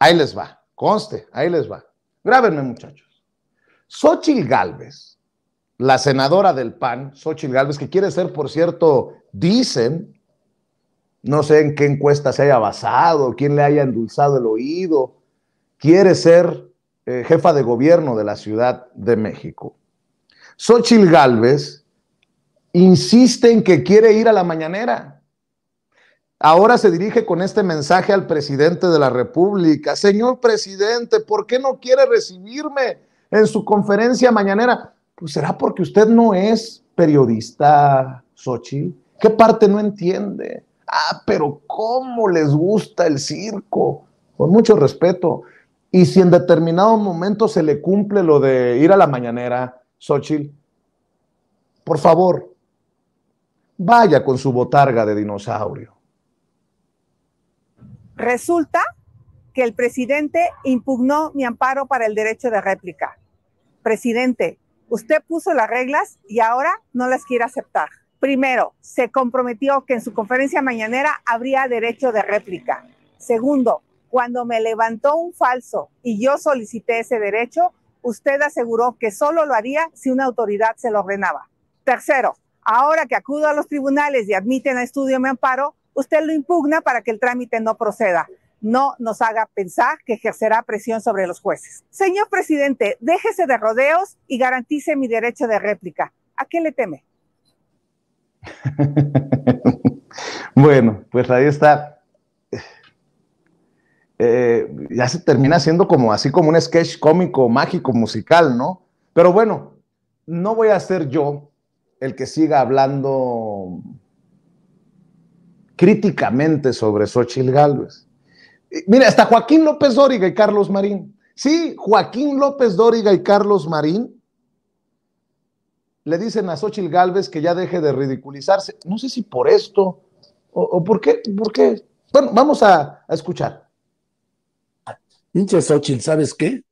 Ahí les va, conste, ahí les va. Grábenme, muchachos. Xochil Gálvez, la senadora del PAN, Xochil Gálvez, que quiere ser, por cierto, dicen, no sé en qué encuesta se haya basado, quién le haya endulzado el oído, quiere ser eh, jefa de gobierno de la Ciudad de México. Xochil Gálvez insiste en que quiere ir a la mañanera. Ahora se dirige con este mensaje al presidente de la República. Señor presidente, ¿por qué no quiere recibirme en su conferencia mañanera? Pues será porque usted no es periodista, Xochitl. ¿Qué parte no entiende? Ah, pero ¿cómo les gusta el circo? Con mucho respeto. Y si en determinado momento se le cumple lo de ir a la mañanera, Xochitl, por favor, vaya con su botarga de dinosaurio Resulta que el presidente impugnó mi amparo para el derecho de réplica. Presidente, usted puso las reglas y ahora no las quiere aceptar. Primero, se comprometió que en su conferencia mañanera habría derecho de réplica. Segundo, cuando me levantó un falso y yo solicité ese derecho, usted aseguró que solo lo haría si una autoridad se lo ordenaba. Tercero, ahora que acudo a los tribunales y admiten a estudio mi amparo, usted lo impugna para que el trámite no proceda. No nos haga pensar que ejercerá presión sobre los jueces. Señor presidente, déjese de rodeos y garantice mi derecho de réplica. ¿A qué le teme? bueno, pues ahí está. Eh, ya se termina siendo como así como un sketch cómico, mágico, musical, ¿no? Pero bueno, no voy a ser yo el que siga hablando críticamente sobre Xochitl Gálvez. Eh, mira, hasta Joaquín López Dóriga y Carlos Marín. Sí, Joaquín López Dóriga y Carlos Marín le dicen a Xochitl Gálvez que ya deje de ridiculizarse. No sé si por esto o, por, qué, por Bueno, vamos a, escuchar. Pinche Xochitl, ¿sabes qué?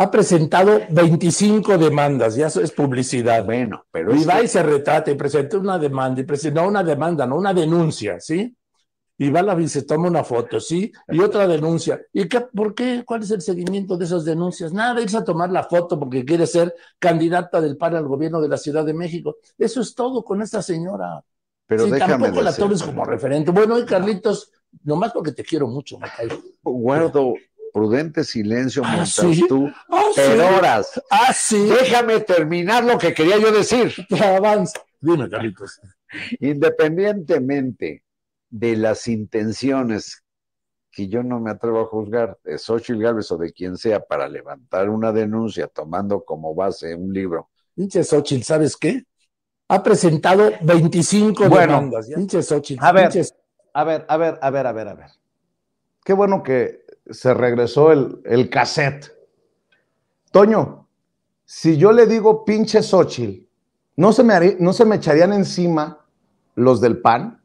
ha presentado 25 demandas, ya eso es publicidad. Bueno, pero. Y va y se retrata y presenta una demanda, y presenta, una demanda, no una denuncia, ¿sí? Y va a la y toma una foto, ¿sí? Y otra denuncia. ¿Y qué, por qué? ¿Cuál es el seguimiento de esas denuncias? Nada, irse a tomar la foto porque quiere ser candidata del PAN al gobierno de la Ciudad de México. Eso es todo con esta señora. Pero sí, tampoco la tomes como referente. Bueno, y Carlitos, nomás porque te quiero mucho, me caigo. Guardo prudente silencio ¿Ah, mientras tú ah, peroras. Ah, Déjame terminar lo que quería yo decir. Avanza. Dime, Independientemente de las intenciones que yo no me atrevo a juzgar de Xochitl Gálvez o de quien sea para levantar una denuncia tomando como base un libro. Pinche Xochitl, ¿sabes qué? Ha presentado 25 bueno, demandas. Pinche Xochitl. a ver, a ver, a ver, a ver, a ver. Qué bueno que se regresó el, cassette. Toño, si yo le digo pinche Xochitl, ¿no se, me ¿no se me echarían encima los del PAN?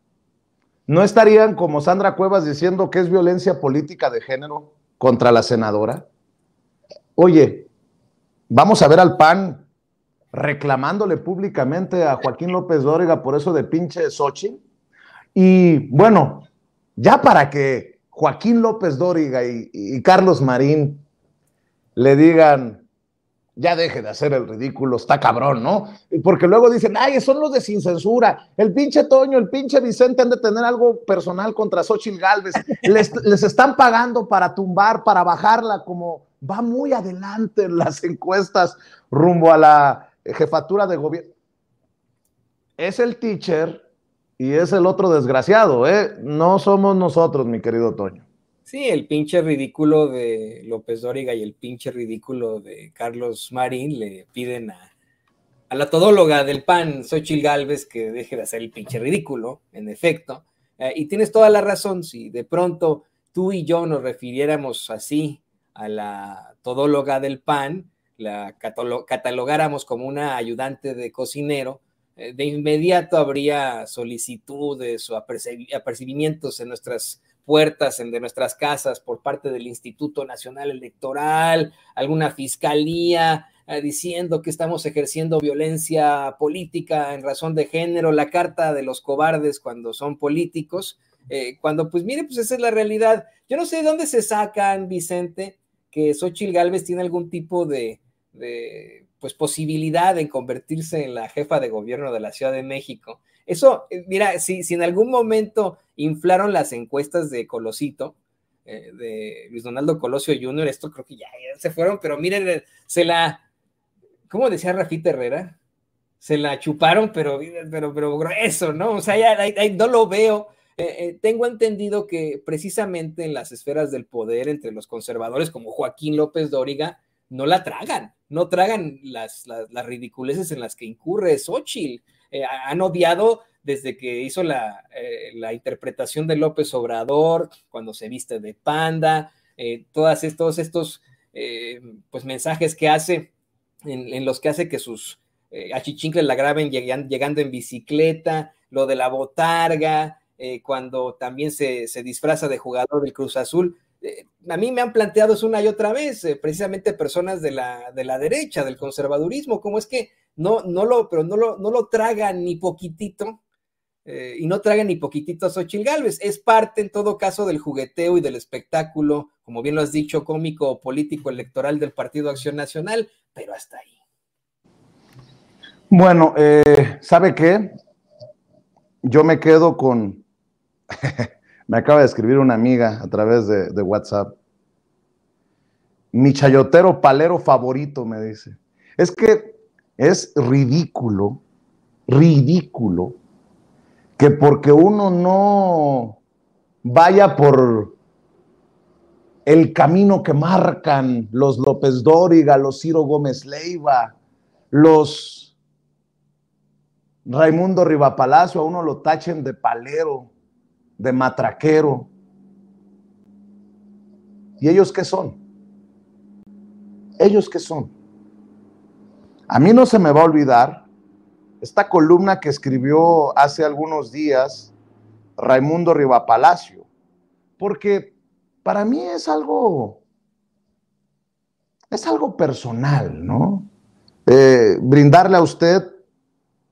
¿No estarían como Sandra Cuevas diciendo que es violencia política de género contra la senadora? Oye, vamos a ver al PAN reclamándole públicamente a Joaquín López Dóriga por eso de pinche Sochi. Y bueno, ya para que Joaquín López Dóriga y, Carlos Marín le digan, ya deje de hacer el ridículo, está cabrón, ¿no? Porque luego dicen, ay, son los de sin censura, el pinche Toño, el pinche Vicente han de tener algo personal contra Xochitl Galvez, les, les están pagando para tumbar, para bajarla, como va muy adelante en las encuestas rumbo a la jefatura de gobierno. Es el teacher y es el otro desgraciado, ¿eh? No somos nosotros, mi querido Toño. Sí, el pinche ridículo de López Dóriga y el pinche ridículo de Carlos Marín le piden a, la todóloga del PAN, Sochil Gálvez, que deje de hacer el pinche ridículo, en efecto. Eh, y tienes toda la razón, si de pronto tú y yo nos refiriéramos así a la todóloga del PAN, la catalogáramos como una ayudante de cocinero, eh, de inmediato habría solicitudes o apercibimientos en nuestras puertas en de nuestras casas por parte del Instituto Nacional Electoral, alguna fiscalía eh, diciendo que estamos ejerciendo violencia política en razón de género, la carta de los cobardes cuando son políticos, eh, cuando pues mire, pues esa es la realidad. Yo no sé de dónde se sacan, Vicente, que Xochitl Galvez tiene algún tipo de pues, posibilidad en convertirse en la jefa de gobierno de la Ciudad de México. Eso, eh, mira, si, en algún momento inflaron las encuestas de Colosito, eh, de Luis Donaldo Colosio Jr., esto creo que ya, se fueron, pero miren, eh, se la, ¿cómo decía Rafita Herrera? Se la chuparon, pero, pero, pero grueso, ¿no? O sea, ya, no lo veo. tengo entendido que precisamente en las esferas del poder, entre los conservadores como Joaquín López Dóriga, no la tragan no tragan las, ridiculeces en las que incurre Xochitl. Eh, han odiado desde que hizo eh, la, interpretación de López Obrador, cuando se viste de panda, eh, todos todas estos, pues, mensajes que hace, en, los que hace que sus achichincles la graben llegando en bicicleta, lo de la botarga, cuando también se disfraza de jugador del Cruz Azul. Eh, a mí me han planteado es una y otra vez, eh, precisamente personas de la, derecha, del conservadurismo, cómo es que no, no, lo, pero no, lo, no lo tragan ni poquitito eh, y no tragan ni poquitito a Xochitl Es parte, en todo caso, del jugueteo y del espectáculo, como bien lo has dicho, cómico, político, electoral del Partido Acción Nacional, pero hasta ahí. Bueno, ¿sabe qué? Yo me quedo con... Me acaba de escribir una amiga a través de, WhatsApp. Mi chayotero palero favorito, me dice. Es que es ridículo, ridículo, que porque uno no vaya por el camino que marcan los López Dóriga, los Ciro Gómez Leiva, los Raimundo Rivapalacio, a uno lo tachen de palero de matraquero. ¿Y ellos qué son? ¿Ellos qué son? A mí no se me va a olvidar esta columna que escribió hace algunos días Raimundo Rivapalacio, porque para mí es algo, es algo personal, ¿no? Eh, brindarle a usted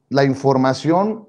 la información